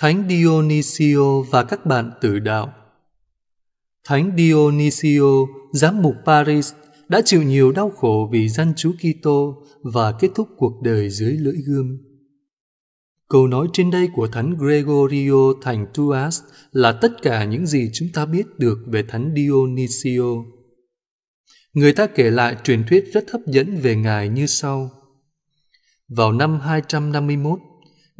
Thánh Dionisio và các bạn tử đạo. Thánh Dionisio, giám mục Paris, đã chịu nhiều đau khổ vì dân Chúa Kitô và kết thúc cuộc đời dưới lưỡi gươm. Câu nói trên đây của Thánh Gregorio thành Tuas là tất cả những gì chúng ta biết được về Thánh Dionisio. Người ta kể lại truyền thuyết rất hấp dẫn về Ngài như sau. Vào năm 251,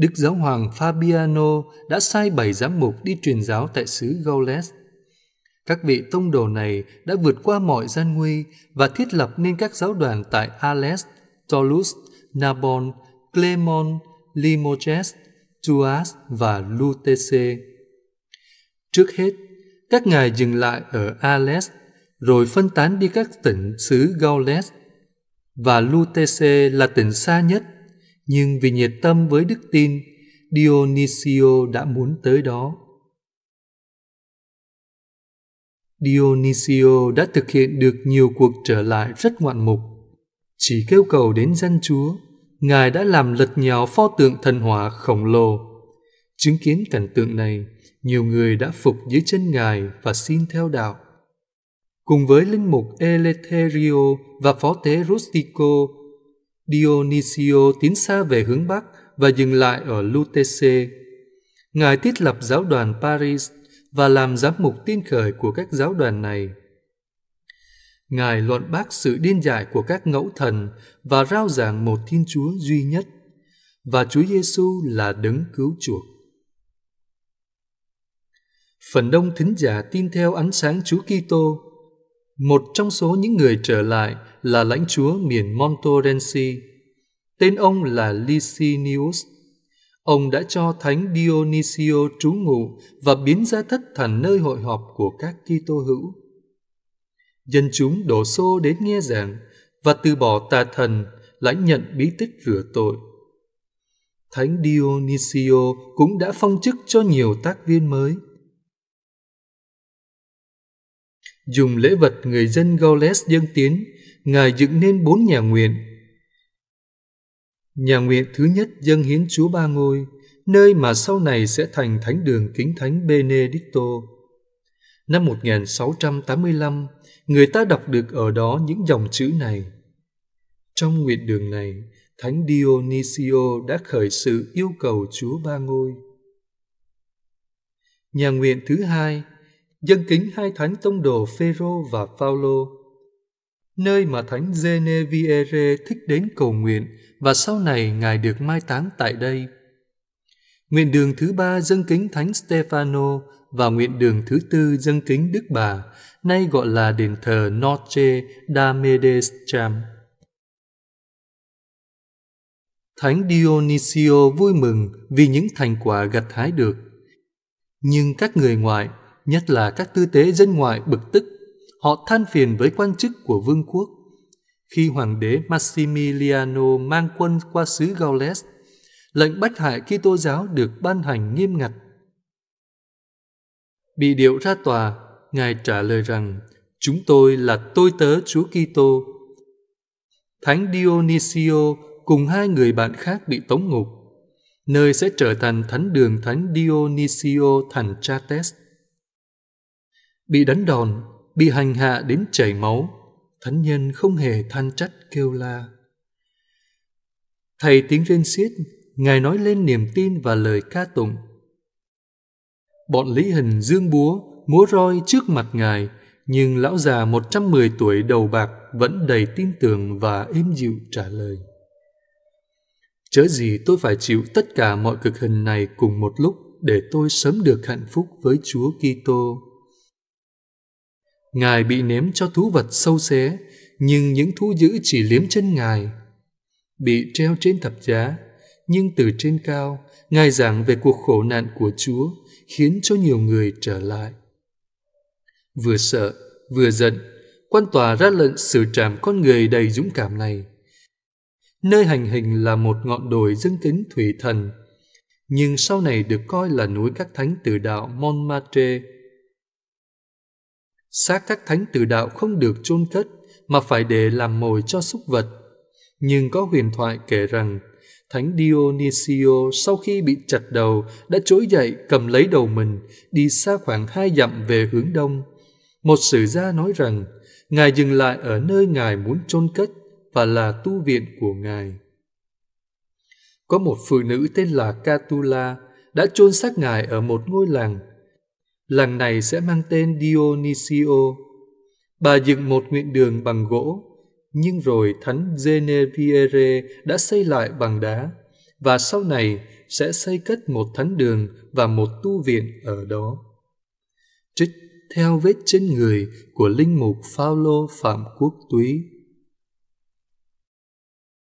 Đức Giáo hoàng Fabiano đã sai bảy giám mục đi truyền giáo tại xứ Gaules. Các vị tông đồ này đã vượt qua mọi gian nguy và thiết lập nên các giáo đoàn tại Ales, Toulouse, Narbonne, Clermont, Limoges, Tuas và Lutec. Trước hết, các ngài dừng lại ở Ales, rồi phân tán đi các tỉnh xứ Gaules và Lutec là tỉnh xa nhất nhưng vì nhiệt tâm với đức tin, Dionisio đã muốn tới đó. Dionisio đã thực hiện được nhiều cuộc trở lại rất ngoạn mục. Chỉ kêu cầu đến dân chúa, Ngài đã làm lật nhào pho tượng thần hỏa khổng lồ. Chứng kiến cảnh tượng này, nhiều người đã phục dưới chân Ngài và xin theo đạo. Cùng với linh mục Eletherio và phó tế Rustico Dionisio tiến xa về hướng Bắc và dừng lại ở Lutece. Ngài thiết lập giáo đoàn Paris và làm giám mục tiên khởi của các giáo đoàn này. Ngài luận bác sự điên dại của các ngẫu thần và rao giảng một Thiên Chúa duy nhất, và Chúa Giêsu là đấng cứu chuộc. Phần đông thính giả tin theo ánh sáng Chúa Kitô một trong số những người trở lại là lãnh chúa miền Montorensi. Tên ông là Licinius. Ông đã cho thánh Dionisio trú ngụ và biến ra thất thành nơi hội họp của các Kitô hữu. Dân chúng đổ xô đến nghe giảng và từ bỏ tà thần, lãnh nhận bí tích rửa tội. Thánh Dionisio cũng đã phong chức cho nhiều tác viên mới – Dùng lễ vật người dân Gaules dâng tiến, Ngài dựng nên bốn nhà nguyện. Nhà nguyện thứ nhất dâng hiến Chúa Ba Ngôi, nơi mà sau này sẽ thành thánh đường kính thánh Benedicto. Năm 1685, người ta đọc được ở đó những dòng chữ này. Trong nguyện đường này, Thánh Dionisio đã khởi sự yêu cầu Chúa Ba Ngôi. Nhà nguyện thứ hai dân kính hai thánh tông đồ Phêrô và Phaolô, nơi mà thánh geneviere thích đến cầu nguyện và sau này ngài được mai táng tại đây. Nguyện đường thứ ba dân kính thánh Stefano và nguyện đường thứ tư dân kính Đức Bà, nay gọi là đền thờ Noche da Medescam. Thánh Dionisio vui mừng vì những thành quả gặt hái được. Nhưng các người ngoại nhất là các tư tế dân ngoại bực tức. Họ than phiền với quan chức của vương quốc. Khi hoàng đế Massimiliano mang quân qua xứ Gaules, lệnh bách hại Kitô giáo được ban hành nghiêm ngặt. Bị điệu ra tòa, Ngài trả lời rằng, chúng tôi là tôi tớ Chúa Kitô. Thánh Dionisio cùng hai người bạn khác bị tống ngục, nơi sẽ trở thành thánh đường Thánh Dionisio thành Chates bị đánh đòn, bị hành hạ đến chảy máu, thánh nhân không hề than trách kêu la. Thầy tiếng rên xiết, Ngài nói lên niềm tin và lời ca tụng. Bọn Lý Hình dương búa, múa roi trước mặt Ngài, nhưng lão già 110 tuổi đầu bạc vẫn đầy tin tưởng và êm dịu trả lời. Chớ gì tôi phải chịu tất cả mọi cực hình này cùng một lúc để tôi sớm được hạnh phúc với Chúa Kitô. Ngài bị ném cho thú vật sâu xé, nhưng những thú dữ chỉ liếm chân Ngài. Bị treo trên thập giá, nhưng từ trên cao, Ngài giảng về cuộc khổ nạn của Chúa, khiến cho nhiều người trở lại. Vừa sợ, vừa giận, quan tòa ra lệnh xử trảm con người đầy dũng cảm này. Nơi hành hình là một ngọn đồi dâng kính thủy thần, nhưng sau này được coi là núi các thánh tử đạo Montmartre xác các thánh tử đạo không được chôn cất mà phải để làm mồi cho súc vật. Nhưng có huyền thoại kể rằng Thánh Dionysio sau khi bị chặt đầu đã trỗi dậy cầm lấy đầu mình đi xa khoảng hai dặm về hướng đông. Một sử gia nói rằng Ngài dừng lại ở nơi Ngài muốn chôn cất và là tu viện của Ngài. Có một phụ nữ tên là Catula đã chôn xác Ngài ở một ngôi làng làng này sẽ mang tên Dionisio. Bà dựng một nguyện đường bằng gỗ, nhưng rồi thánh Genevieve đã xây lại bằng đá và sau này sẽ xây cất một thánh đường và một tu viện ở đó. Trích theo vết trên người của linh mục Phaolô Phạm Quốc Túy